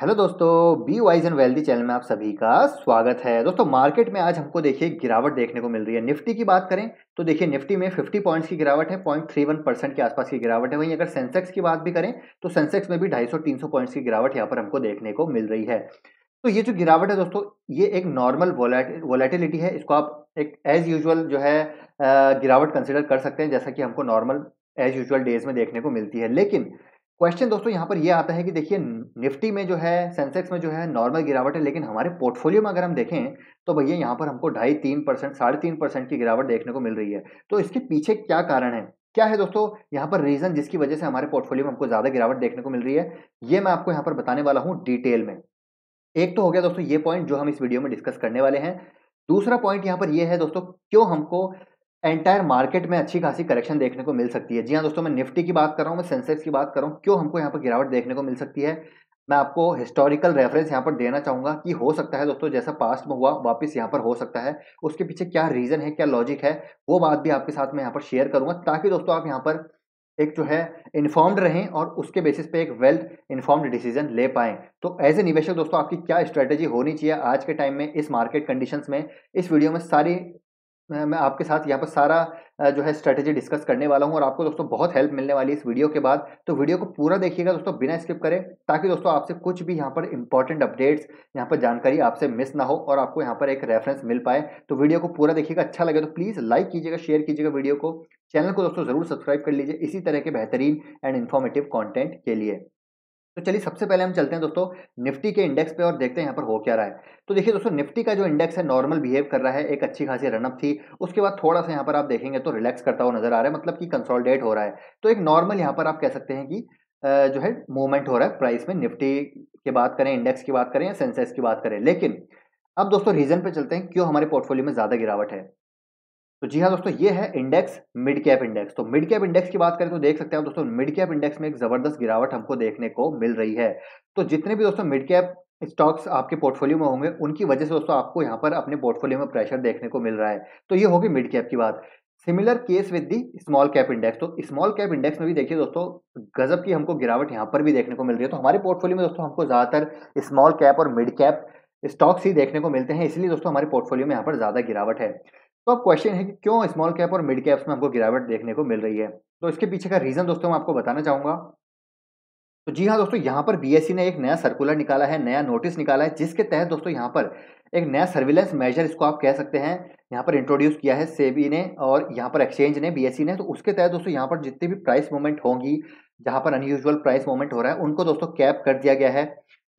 hello दोस्तों be wise and wealthy channel में आप सभी का स्वागत है दोस्तों मार्केट में आज हमको देखिए गिरावट देखने को मिल रही है निफ्टी की बात करें तो देखिए निफ्टी में 50 पॉइंट्स की गिरावट है 0.31 परसेंट के आसपास की गिरावट है वहीं अगर सेंसेक्स की बात भी करें तो सेंसेक्स में भी ढाई सौ पॉइंट्स की गिरावट यहाँ पर हमको देखने को मिल रही है तो ये जो गिरावट है दोस्तों ये एक नॉर्मल वोलेटिलिटी है इसको आप एक एज यूजल जो है गिरावट कंसिडर कर सकते हैं जैसा कि हमको नॉर्मल एज यूजल डेज में देखने को मिलती है लेकिन क्वेश्चन दोस्तों यहाँ पर ये आता है कि देखिए निफ्टी में जो है सेंसेक्स में जो है नॉर्मल गिरावट है लेकिन हमारे पोर्टफोलियो में अगर हम देखें तो भैया यहाँ पर हमको ढाई तीन परसेंट साढ़े तीन परसेंट की गिरावट देखने को मिल रही है तो इसके पीछे क्या कारण है क्या है दोस्तों यहाँ पर रीजन जिसकी वजह से हमारे पोर्टफोलियो में हमको ज़्यादा गिरावट देखने को मिल रही है ये मैं आपको यहाँ पर बताने वाला हूँ डिटेल में एक तो हो गया दोस्तों ये पॉइंट जो हम इस वीडियो में डिस्कस करने वाले हैं दूसरा पॉइंट यहाँ पर यह है दोस्तों क्यों हमको एंटायर मार्केट में अच्छी खासी करेक्शन देखने को मिल सकती है जी हाँ दोस्तों मैं निफ्टी की बात कर रहा हूँ मैं सेंसेक्स की बात कर रहा हूँ क्यों हमको यहाँ पर गिरावट देखने को मिल सकती है मैं आपको हिस्टोरिकल रेफरेंस यहाँ पर देना चाहूँगा कि हो सकता है दोस्तों जैसा पास्ट में हुआ वापस यहाँ पर हो सकता है उसके पीछे क्या रीज़न है क्या लॉजिक है वो बात भी आपके साथ मैं यहाँ पर शेयर करूँगा ताकि दोस्तों आप यहाँ पर एक जो है इन्फॉर्म्ड रहें और उसके बेसिस पे एक वेल्थ इन्फॉर्म्ड डिसीजन ले पाएँ तो एज ए निवेशक दोस्तों आपकी क्या स्ट्रैटेजी होनी चाहिए आज के टाइम में इस मार्केट कंडीशंस में इस वीडियो में सारी मैं आपके साथ यहाँ पर सारा जो है स्ट्रेटेजी डिस्कस करने वाला हूँ और आपको दोस्तों बहुत हेल्प मिलने वाली है इस वीडियो के बाद तो वीडियो को पूरा देखिएगा दोस्तों बिना स्किप करें ताकि दोस्तों आपसे कुछ भी यहाँ पर इंपॉर्टेंट अपडेट्स यहाँ पर जानकारी आपसे मिस ना हो और आपको यहाँ पर एक रेफरेंस मिल पाए तो वीडियो को पूरा देखिएगा अच्छा लगे तो प्लीज़ लाइक कीजिएगा शेयर कीजिएगा वीडियो को चैनल को दोस्तों ज़रूर सब्सक्राइब कर लीजिए इसी तरह के बेहतरीन एंड इन्फॉर्मेटिव कॉन्टेंट के लिए तो चलिए सबसे पहले हम चलते हैं दोस्तों निफ्टी के इंडेक्स पे और देखते हैं यहाँ पर हो क्या रहा है तो देखिए दोस्तों निफ्टी का जो इंडेक्स है नॉर्मल बिहेव कर रहा है एक अच्छी खासी रनअप थी उसके बाद थोड़ा सा यहाँ पर आप देखेंगे तो रिलैक्स करता हुआ नजर आ रहा है मतलब कि कंसोलिडेट हो रहा है तो एक नॉर्मल यहाँ पर आप कह सकते हैं कि जो है मूवमेंट हो रहा है प्राइस में निफ्टी की बात करें इंडेक्स की बात करें या सेंसेक्स की बात करें लेकिन अब दोस्तों रीजन पर चलते हैं क्यों हमारे पोर्टफोलियो में ज़्यादा गिरावट है तो जी हाँ दोस्तों ये है इंडेक्स मिड कैप इंडेक्स तो मिड कैप इंडेक्स की बात करें तो देख सकते हैं दोस्तों मिड कैप इंडेक्स में एक जबरदस्त गिरावट हमको देखने को मिल रही है तो जितने भी दोस्तों मिड कैप स्टॉक्स आपके पोर्टफोलियो में होंगे उनकी वजह से दोस्तों आपको यहाँ पर अपने पोर्टफोलियो में प्रेशर देखने को मिल रहा है तो ये होगी मिड कैप की बात similar case with the small cap index तो स्मॉल कैप इंडेक्स में भी देखिए दोस्तों गजब की हमको गिरावट यहाँ पर भी देखने को मिल रही है तो हमारे पोर्टफोलियो में दोस्तों हमको ज़्यादातर स्मॉल कैप और मिड कैप स्टॉक्स ही देखने को मिलते हैं इसलिए दोस्तों हमारे पोर्टफोलियो में यहाँ पर ज़्यादा गिरावट है तो अब क्वेश्चन है कि क्यों स्मॉल कैप और मिड कैप्स में हमको गिरावट देखने को मिल रही है तो इसके पीछे का रीज़न दोस्तों मैं आपको बताना चाहूंगा तो जी हाँ दोस्तों यहाँ पर बी e ने एक नया सर्कुलर निकाला है नया नोटिस निकाला है जिसके तहत दोस्तों यहाँ पर एक नया सर्विलेंस मेजर इसको आप कह सकते हैं यहाँ पर इंट्रोड्यूस किया है सेबी ने और यहाँ पर एक्सचेंज ने बी e ने तो उसके तहत दोस्तों यहाँ पर जितनी भी प्राइस मूवमेंट होंगी जहाँ पर अनयूजल प्राइस मूवमेंट हो रहा है उनको दोस्तों कैप कर दिया गया है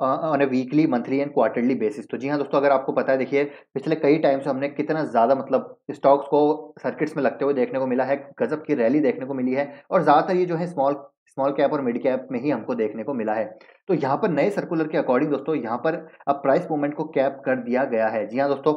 on a weekly monthly and quarterly basis तो जी हाँ दोस्तों अगर आपको पता है देखिए पिछले कई टाइम से हमने कितना ज़्यादा मतलब स्टॉक्स को सर्किट्स में लगते हुए देखने को मिला है गजब की रैली देखने को मिली है और ज़्यादातर ये जो है स्मॉल स्मॉल कैप और मिड कैप में ही हमको देखने को मिला है तो यहाँ पर नए सर्कुलर के अकॉर्डिंग दोस्तों यहाँ पर अब प्राइस मूवमेंट को कैप कर दिया गया है जी हाँ दोस्तों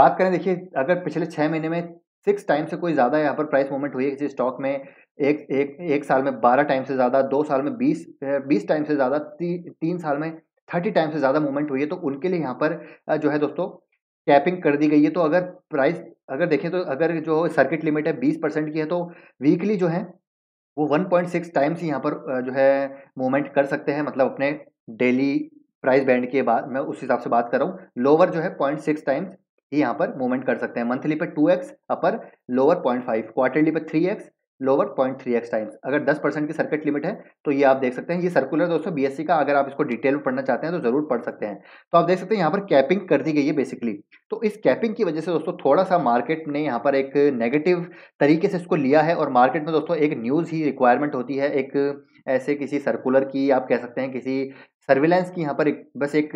बात करें देखिए अगर पिछले छः महीने में सिक्स टाइम से कोई ज़्यादा यहाँ पर प्राइस मूवमेंट हुई है किसी स्टॉक में एक एक एक साल में बारह टाइम से ज़्यादा दो साल में बीस बीस टाइम से ज़्यादा ती, तीन साल में थर्टी टाइम से ज़्यादा मूवमेंट हुई है तो उनके लिए यहाँ पर जो है दोस्तों कैपिंग कर दी गई है तो अगर प्राइस अगर देखें तो अगर जो सर्किट लिमिट है बीस परसेंट की है तो वीकली जो है वो वन पॉइंट सिक्स टाइम्स यहाँ पर जो है मूवमेंट कर सकते हैं मतलब अपने डेली प्राइस बैंड के बाद मैं उस हिसाब से बात कर रहा हूँ लोअर जो है पॉइंट सिक्स टाइम्स ही यहाँ पर मूवमेंट कर सकते हैं मंथली पे two x upper lower point five quarterly पे three x lower point three x times अगर दस परसेंट की सर्किट लिमिट है तो ये आप देख सकते हैं ये सर्कुलर दोस्तों बीएससी का अगर आप इसको डिटेल में पढ़ना चाहते हैं तो जरूर पढ़ सकते हैं तो आप देख सकते हैं यहाँ पर कैपिंग कर दी गई है बेसिकली तो इस कैपिंग की वजह से दोस्तों थोड़ा सा मार्केट ने यहाँ पर एक नेगेटिव तरीके से इसको लिया है और मार्केट में दोस्तों एक न्यूज़ ही रिक्वायरमेंट होती है एक ऐसे किसी सर्कुलर की आप कह सकते हैं किसी सर्विलांस की यहाँ पर एक बस एक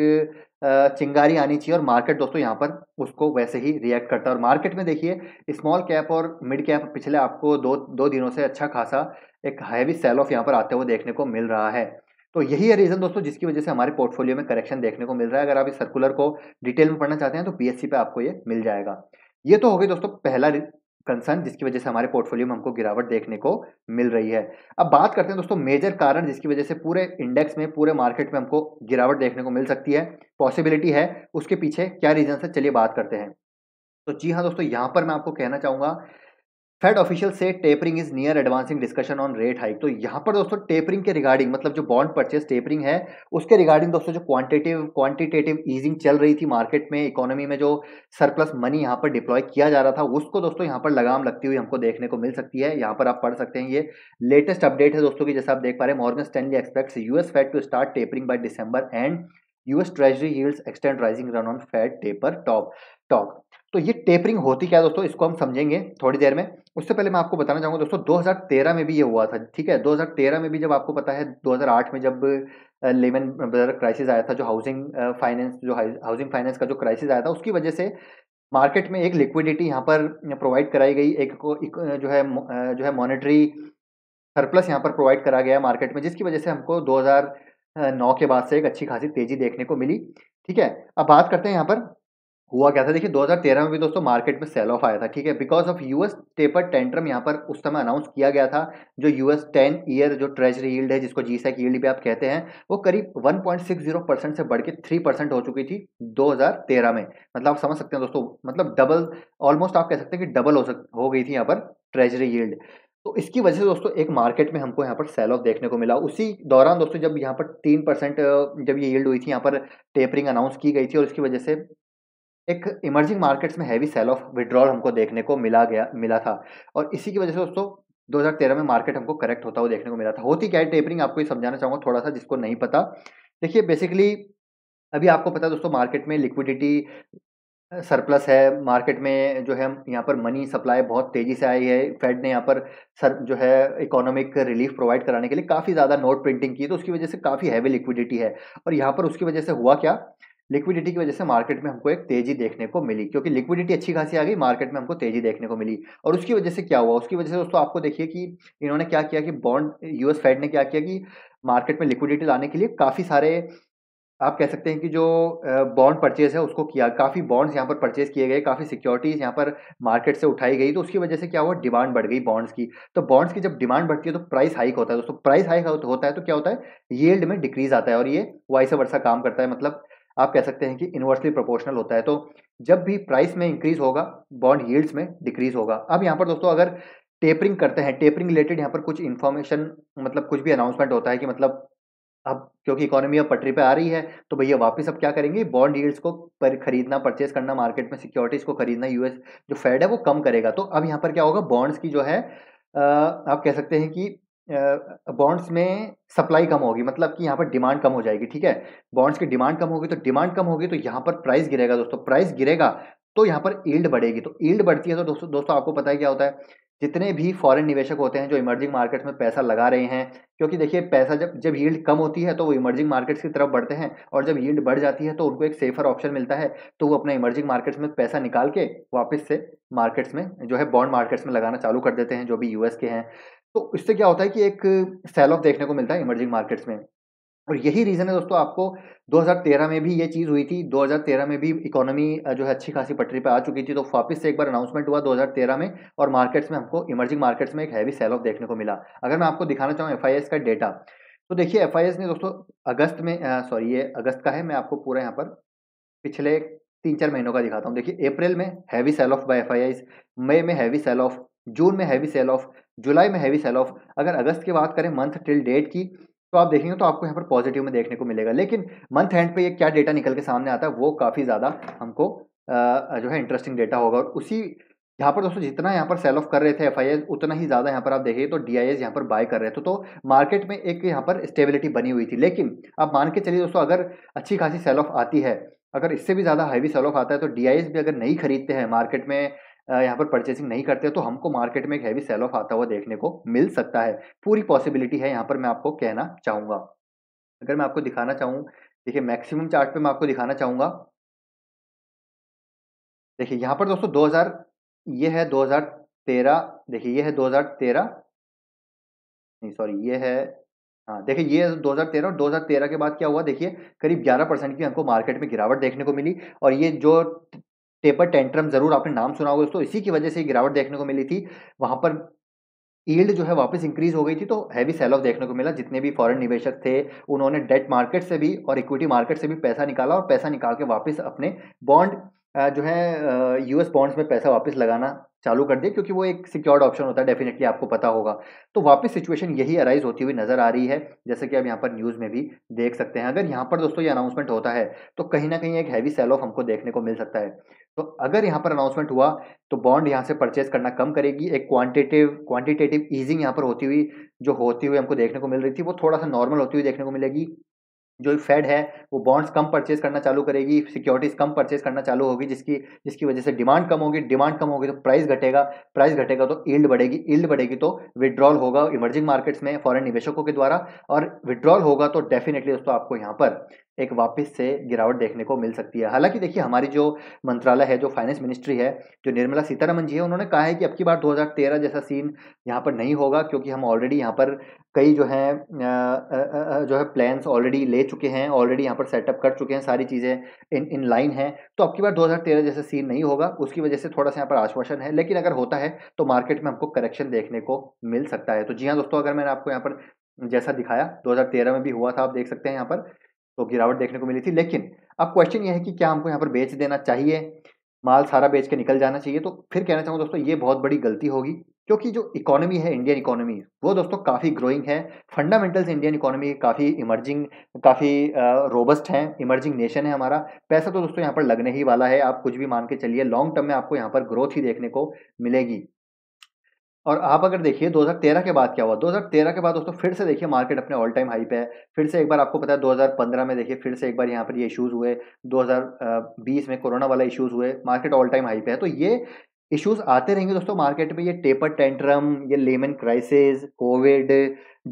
चिंगारी आनी चाहिए और मार्केट दोस्तों यहाँ पर उसको वैसे ही रिएक्ट करता है और मार्केट में देखिए स्मॉल कैप और मिड कैप पिछले आपको दो दो दिनों से अच्छा खासा एक हैवी सेल ऑफ यहाँ पर आते हुए देखने को मिल रहा है तो यही है रीज़न दोस्तों जिसकी वजह से हमारे पोर्टफोलियो में करेक्शन देखने को मिल रहा है अगर आप इस सर्कुलर को डिटेल में पढ़ना चाहते हैं तो पी पे आपको ये मिल जाएगा ये तो हो गई दोस्तों पहला कंसर्न जिसकी वजह से हमारे पोर्टफोलियो में हमको गिरावट देखने को मिल रही है अब बात करते हैं दोस्तों मेजर कारण जिसकी वजह से पूरे इंडेक्स में पूरे मार्केट में हमको गिरावट देखने को मिल सकती है पॉसिबिलिटी है उसके पीछे क्या रीजन है चलिए बात करते हैं तो जी हाँ दोस्तों यहाँ पर मैं आपको कहना चाहूँगा फेड ऑफिशियल से tapering is near advancing discussion on rate hike तो यहाँ पर दोस्तों टेपरिंग के रिगार्डिंग मतलब जो बॉन्ड परचेस टेपरिंग है उसके रिगार्डिंग दोस्तों जो क्वांटिटेटिव क्वांटिटेटिव ईजिंग चल रही थी मार्केट में इकोनॉमी में जो सरप्लस मनी यहाँ पर डिप्लॉय किया जा रहा था उसको दोस्तों यहाँ पर लगाम लगती हुई हमको देखने को मिल सकती है यहाँ पर आप पढ़ सकते हैं ये लेटेस्ट अपडेट है दोस्तों की जैसे आप देख पा रहे हैं Morgan Stanley expects US Fed to start tapering by December and US treasury yields extend rising run on Fed taper top talk तो ये टेपरिंग होती क्या है दोस्तों इसको हम समझेंगे थोड़ी देर में उससे पहले मैं आपको बताना चाहूँगा दोस्तों 2013 में भी ये हुआ था ठीक है 2013 में भी जब आपको पता है 2008 में जब लेमन ब्रदर क्राइसिस आया था जो हाउसिंग फाइनेंस जो हाउसिंग फाइनेंस का जो क्राइसिस आया था उसकी वजह से मार्केट में एक लिक्विडिटी यहाँ पर प्रोवाइड कराई गई एक जो है जो है मॉनिटरी सरप्लस यहाँ पर प्रोवाइड करा गया मार्केट में जिसकी वजह से हमको दो के बाद से एक अच्छी खासी तेज़ी देखने को मिली ठीक है अब बात करते हैं यहाँ पर हुआ क्या था देखिए 2013 में भी दोस्तों मार्केट में सेल ऑफ आया था ठीक है because of US taper tantrum यहाँ पर उस समय अनाउंस किया गया था जो यूएस 10 ईयर जो ट्रेजरी यील्ड है जिसको जी सैक यील्ड भी आप कहते हैं वो करीब 1.60 परसेंट से बढ़ के थ्री परसेंट हो चुकी थी 2013 में मतलब आप समझ सकते हैं दोस्तों मतलब डबल ऑलमोस्ट आप कह सकते हैं कि डबल हो सक हो गई थी यहाँ पर ट्रेजरी यील्ड तो इसकी वजह से दोस्तों एक मार्केट में हमको यहाँ पर सेल ऑफ देखने को मिला उसी दौरान दोस्तों जब यहाँ पर तीन परसेंट जब ये यील्ड हुई थी यहाँ पर टेपरिंग अनाउंस की गई थी और इसकी वजह से एक इमर्जिंग मार्केट्स में हैवी सेल ऑफ विड्रॉल हमको देखने को मिला गया मिला था और इसी की वजह से दोस्तों 2013 में मार्केट हमको करेक्ट होता हुआ देखने को मिला था होती क्या है टेपरिंग आपको ये समझाना चाहूँगा थोड़ा सा जिसको नहीं पता देखिए बेसिकली अभी आपको पता है दोस्तों मार्केट में लिक्विडिटी सरप्लस है मार्केट में जो है यहाँ पर मनी सप्लाई बहुत तेज़ी से आई है फेड ने यहाँ पर सर जो है इकोनॉमिक रिलीफ प्रोवाइड कराने के लिए काफ़ी ज़्यादा नोट प्रिंटिंग की तो उसकी वजह से काफ़ी हैवी लिक्विडिटी है और यहाँ पर उसकी वजह से हुआ क्या लिक्विडिटी की वजह से मार्केट में हमको एक तेजी देखने को मिली क्योंकि लिक्विडिटी अच्छी खासी आ गई मार्केट में हमको तेजी देखने को मिली और उसकी वजह से क्या हुआ उसकी वजह से दोस्तों आपको देखिए कि इन्होंने क्या किया कि बॉन्ड यूएस फेड ने क्या किया कि मार्केट में लिक्विडिटी लाने के लिए काफ़ी सारे आप कह सकते हैं कि जो बॉन्ड परचेज है उसको किया काफ़ी बॉन्ड्स यहाँ पर परचेज किए गए काफ़ी सिक्योरिटीज़ यहाँ पर मार्केट से उठाई गई तो उसकी वजह से क्या हुआ डिमांड बढ़ गई बॉन्ड्स की तो बॉन्ड्स की जब डिमांड बढ़ती है तो प्राइस हाइक होता है दोस्तों प्राइस हाइक होता है तो क्या होता है येल्ड में डिक्रीज आता है और ये वाइस वर्षा काम करता है मतलब आप कह सकते हैं कि इन्वर्सली प्रोपोर्शनल होता है तो जब भी प्राइस में इंक्रीज होगा बॉन्ड हील्ड्स में डिक्रीज होगा अब यहाँ पर दोस्तों अगर टेपरिंग करते हैं टेपरिंग रिलेटेड यहाँ पर कुछ इन्फॉर्मेशन मतलब कुछ भी अनाउंसमेंट होता है कि मतलब अब क्योंकि इकोनॉमी अब पटरी पे आ रही है तो भैया वापस अब क्या करेंगे बॉन्ड यील्ड्स को पर खरीदना परचेस करना मार्केट में सिक्योरिटीज को खरीदना यूएस जो फेड है वो कम करेगा तो अब यहाँ पर क्या होगा बॉन्ड्स की जो है आप कह सकते हैं कि बॉन्ड्स में सप्लाई कम होगी मतलब कि यहाँ पर डिमांड कम हो जाएगी ठीक है बॉन्ड्स की डिमांड कम होगी तो डिमांड कम होगी तो यहाँ पर प्राइस गिरेगा दोस्तों प्राइस गिरेगा तो यहाँ पर ईल्ड बढ़ेगी तो ईल्ड बढ़ती है तो दोस्तों दोस्तों आपको पता है क्या होता है जितने भी फॉरेन निवेशक होते हैं जो इमर्जिंग मार्केट्स में पैसा लगा रहे हैं क्योंकि देखिए पैसा जब जब यील्ड कम होती है तो वो इमर्जिंग मार्केट्स की तरफ बढ़ते हैं और जब यील्ड बढ़ जाती है तो उनको एक सेफर ऑप्शन मिलता है तो वो अपना इमर्जिंग मार्केट्स में पैसा निकाल के वापस से मार्केट्स में जो है बॉन्ड मार्केट्स में लगाना चालू कर देते हैं जो भी यूएस के हैं तो इससे क्या होता है कि एक सेल ऑफ देखने को मिलता है इमर्जिंग मार्केट्स में और यही रीज़न है दोस्तों आपको 2013 में भी ये चीज़ हुई थी 2013 में भी इकोनॉमी जो है अच्छी खासी पटरी पर आ चुकी थी तो वापस से एक बार अनाउंसमेंट हुआ 2013 में और मार्केट्स में हमको इमर्जिंग मार्केट्स में एक हैवी सेल ऑफ देखने को मिला अगर मैं आपको दिखाना चाहूँ एफ का डेटा तो देखिए एफ ने दोस्तों अगस्त में सॉरी ये अगस्त का है मैं आपको पूरा यहाँ पर पिछले तीन चार महीनों का दिखाता हूँ देखिए अप्रैल में heavy sell off by F मई में हैवी सेल ऑफ जून में हैवी सेल ऑफ जुलाई में हैवी सेल ऑफ अगर अगस्त की बात करें मंथ टिल डेट की तो आप देखेंगे तो आपको यहाँ पर पॉजिटिव में देखने को मिलेगा लेकिन मंथ एंड पे ये क्या डेटा निकल के सामने आता है वो काफ़ी ज़्यादा हमको जो है इंटरेस्टिंग डेटा होगा और उसी यहाँ पर दोस्तों जितना यहाँ पर सेल ऑफ कर रहे थे एफ उतना ही ज़्यादा यहाँ पर आप देखिए तो डी आई एस यहाँ पर बाय कर रहे थे तो मार्केट में एक यहाँ पर स्टेबिलिटी बनी हुई थी लेकिन आप मान के चलिए दोस्तों अगर अच्छी खासी सेल ऑफ आती है अगर इससे भी ज़्यादा हैवी सेल ऑफ आता है तो डी भी अगर नहीं खरीदते हैं मार्केट में यहाँ पर परचेसिंग नहीं करते तो हमको मार्केट में एक हैवी सेल ऑफ आता हुआ देखने को मिल सकता है पूरी पॉसिबिलिटी है यहाँ पर मैं आपको कहना चाहूँगा अगर मैं आपको दिखाना चाहूँ देखिए मैक्सिमम चार्ट पे मैं आपको दिखाना चाहूँगा देखिए यहाँ पर दोस्तों 2000 ये है 2013 देखिए ये है 2013 नहीं सॉरी ये है हाँ देखिए ये 2013 और 2013 के बाद क्या हुआ देखिए करीब 11 परसेंट की हमको मार्केट में गिरावट देखने को मिली और ये जो टेपर टेंट्रम जरूर आपने नाम सुना होगा दोस्तों इसी की वजह से गिरावट देखने को मिली थी वहां पर ईल्ड जो है वापस इंक्रीज हो गई थी तो हैवी सेल ऑफ देखने को मिला जितने भी फॉरेन निवेशक थे उन्होंने डेट मार्केट से भी और इक्विटी मार्केट से भी पैसा निकाला और पैसा निकाल के वापस अपने बॉन्ड जो है यूएस बॉन्ड्स में पैसा वापस लगाना चालू कर दिया क्योंकि वो एक सिक्योर्ड ऑप्शन होता है डेफिनेटली आपको पता होगा तो वापस सिचुएशन यही अराइज होती हुई नजर आ रही है जैसे कि आप यहाँ पर न्यूज़ में भी देख सकते हैं अगर यहाँ पर दोस्तों ये अनाउंसमेंट होता है तो कहीं ना कहीं एक हैवी सेल ऑफ हमको देखने को मिल सकता है तो अगर यहाँ पर अनाउंसमेंट हुआ तो बॉन्ड यहाँ से परचेज करना कम करेगी एक क्वांटिटेटिव क्वांटिटेटिव ईजिंग यहाँ पर होती हुई जो होती हुई हमको देखने को मिल रही थी वो थोड़ा सा नॉर्मल होती हुई देखने को मिलेगी जो फेड है वो बॉन्ड्स कम परचेज करना चालू करेगी सिक्योरिटीज कम परचेज करना चालू होगी जिसकी जिसकी वजह से डिमांड कम होगी डिमांड कम होगी तो प्राइस घटेगा प्राइस घटेगा तो ईल्ड बढ़ेगी ईल्ड बढ़ेगी तो विड्रॉल होगा इमर्जिंग मार्केट्स में फॉरेन निवेशकों के द्वारा और विड्रॉल होगा तो डेफिनेटली दोस्तों आपको यहाँ पर एक वापस से गिरावट देखने को मिल सकती है हालांकि देखिए हमारी जो मंत्रालय है जो फाइनेंस मिनिस्ट्री है जो निर्मला सीतारमन जी है उन्होंने कहा है कि अब की बार 2013 जैसा सीन यहाँ पर नहीं होगा क्योंकि हम ऑलरेडी यहाँ पर कई जो है जो है प्लान्स ऑलरेडी ले चुके हैं ऑलरेडी यहाँ पर सेटअप कर चुके हैं सारी चीज़ें इन इन लाइन हैं तो अब की बार दो जैसा सीन नहीं होगा उसकी वजह से थोड़ा सा यहाँ पर आश्वासन है लेकिन अगर होता है तो मार्केट में हमको करेक्शन देखने को मिल सकता है तो जी हाँ दोस्तों अगर मैंने आपको यहाँ पर जैसा दिखाया दो में भी हुआ था आप देख सकते हैं यहाँ पर तो गिरावट देखने को मिली थी लेकिन अब क्वेश्चन ये है कि क्या हमको यहाँ पर बेच देना चाहिए माल सारा बेच के निकल जाना चाहिए तो फिर कहना चाहूँगा दोस्तों ये बहुत बड़ी गलती होगी क्योंकि जो इकोनॉमी है इंडियन इकोनॉमी वो दोस्तों काफ़ी ग्रोइंग है फंडामेंटल्स इंडियन इकोनॉमी काफ़ी इमर्जिंग काफ़ी रोबस्ट हैं इमर्जिंग नेशन है हमारा पैसा तो दोस्तों यहाँ पर लगने ही वाला है आप कुछ भी मान के चलिए लॉन्ग टर्म में आपको यहाँ पर ग्रोथ ही देखने को मिलेगी और आप अगर देखिए 2013 के बाद क्या हुआ 2013 के बाद दोस्तों फिर से देखिए मार्केट अपने ऑल टाइम हाई पे है फिर से एक बार आपको पता है 2015 में देखिए फिर से एक बार यहाँ पर ये इश्यूज हुए 2020 में कोरोना वाला इश्यूज हुए मार्केट ऑल टाइम हाई पे है तो ये इश्यूज आते रहेंगे दोस्तों मार्केट में ये टेपर टेंट्रम ये लेमन क्राइसिस कोविड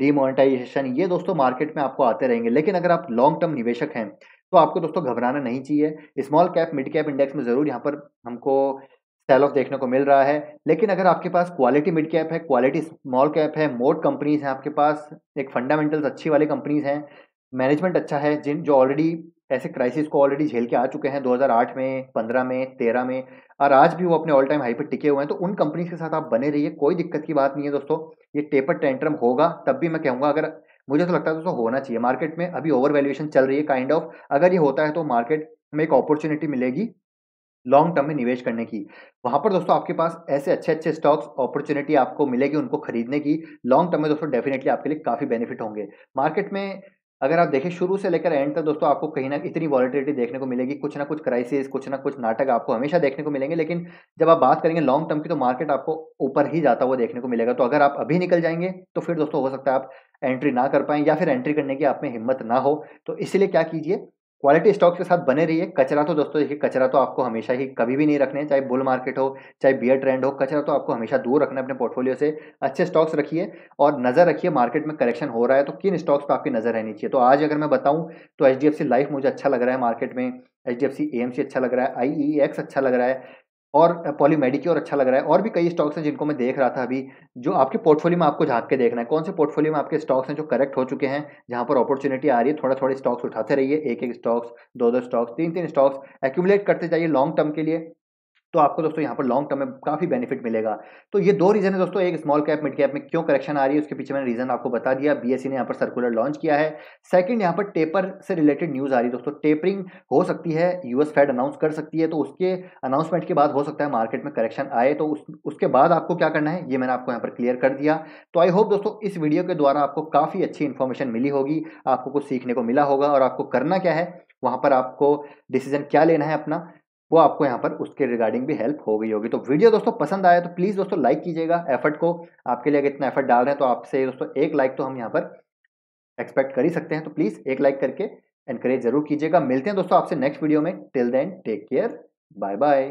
डीमोनिटाइजेशन ये दोस्तों मार्केट में आपको आते रहेंगे लेकिन अगर आप लॉन्ग टर्म निवेशक हैं तो आपको दोस्तों घबराना नहीं चाहिए small cap mid cap index में ज़रूर यहाँ पर हमको सेल ऑफ देखने को मिल रहा है लेकिन अगर आपके पास क्वालिटी मिड कैप है क्वालिटी स्मॉल कैप है मोड कंपनीज हैं आपके पास एक फंडामेंटल्स अच्छी वाली कंपनीज हैं मैनेजमेंट अच्छा है जिन जो ऑलरेडी ऐसे क्राइसिस को ऑलरेडी झेल के आ चुके हैं 2008 में 15 में 13 में और आज भी वो अपने ऑल टाइम हाई पर टिके हुए हैं तो उन कंपनीज के साथ आप बने रहिए कोई दिक्कत की बात नहीं है दोस्तों ये टेपर टेंट्रम होगा तब भी मैं कहूँगा अगर मुझे तो लगता है दोस्तों होना चाहिए मार्केट में अभी ओवर वैल्यूएशन चल रही है काइंड kind ऑफ of, अगर ये होता है तो मार्केट में एक अपॉर्चुनिटी मिलेगी लॉन्ग टर्म में निवेश करने की वहां पर दोस्तों आपके पास ऐसे अच्छे अच्छे स्टॉक्स अपॉर्चुनिटी आपको मिलेगी उनको खरीदने की लॉन्ग टर्म में दोस्तों डेफिनेटली आपके लिए काफ़ी बेनिफिट होंगे मार्केट में अगर आप देखें शुरू से लेकर एंड तक दोस्तों आपको कहीं ना इतनी वॉलिटिलिटी देखने को मिलेगी कुछ ना कुछ क्राइसिस कुछ ना कुछ नाटक आपको हमेशा देखने को मिलेंगे लेकिन जब आप बात करेंगे लॉन्ग टर्म की तो मार्केट आपको ऊपर ही जाता हुआ देखने को मिलेगा तो अगर आप अभी निकल जाएंगे तो फिर दोस्तों हो सकता है आप एंट्री ना कर पाएँ या फिर एंट्री करने की आप में हिम्मत ना हो तो इसलिए क्या कीजिए क्वालिटी स्टॉक्स के साथ बने रहिए कचरा तो दोस्तों देखिए कचरा तो आपको हमेशा ही कभी भी नहीं रखने चाहे बुल मार्केट हो चाहे बियर ट्रेंड हो कचरा तो आपको हमेशा दूर रखना है अपने पोर्टफोलियो से अच्छे स्टॉक्स रखिए और नज़र रखिए मार्केट में करेक्शन हो रहा है तो किन स्टॉक्स पर आपकी नज़र रहनी चाहिए तो आज अगर मैं बताऊँ तो एच डी लाइफ मुझे अच्छा लग रहा है मार्केट में एच डी अच्छा लग रहा है आई e अच्छा लग रहा है और मेडिक्योर अच्छा लग रहा है और भी कई स्टॉक्स हैं जिनको मैं देख रहा था अभी जो आपके पोर्टफोलियो में आपको झांक के देखना है कौन से पोर्टफोलियो में आपके स्टॉक्स हैं जो करेक्ट हो चुके हैं जहां पर अपॉर्चुनिटी आ रही है थोड़ा थोड़े स्टॉक्स उठाते रहिए एक एक स्टॉक्स दो दो स्टॉक्स तीन तीन स्टॉक्स एक्यूमुलेट करते जाइए लॉन्ग टर्म के लिए तो आपको दोस्तों यहाँ पर लॉन्ग टर्म में काफ़ी बेनिफिट मिलेगा तो ये दो रीज़न है दोस्तों एक स्मॉल कैप मिड कैप में क्यों करेक्शन आ रही है उसके पीछे मैंने रीज़न आपको बता दिया बीएसई e ने यहाँ पर सर्कुलर लॉन्च किया है सेकंड यहाँ पर टेपर से रिलेटेड न्यूज़ आ रही है दोस्तों टेपरिंग हो सकती है यूएस फेड अनाउंस कर सकती है तो उसके अनाउंसमेंट के बाद हो सकता है मार्केट में करेक्शन आए तो उस, उसके बाद आपको क्या करना है ये मैंने आपको यहाँ पर क्लियर कर दिया तो आई होप दोस्तों इस वीडियो के द्वारा आपको काफ़ी अच्छी इन्फॉर्मेशन मिली होगी आपको कुछ सीखने को मिला होगा और आपको करना क्या है वहाँ पर आपको डिसीजन क्या लेना है अपना वो आपको यहाँ पर उसके रिगार्डिंग भी हेल्प हो गई होगी तो वीडियो दोस्तों पसंद आया तो प्लीज़ दोस्तों लाइक कीजिएगा एफर्ट को आपके लिए अगर इतना एफर्ट डाल रहे हैं तो आपसे दोस्तों एक लाइक तो हम यहाँ पर एक्सपेक्ट कर ही सकते हैं तो प्लीज़ एक लाइक करके एनकरेज जरूर कीजिएगा मिलते हैं दोस्तों आपसे नेक्स्ट वीडियो में till then take care bye bye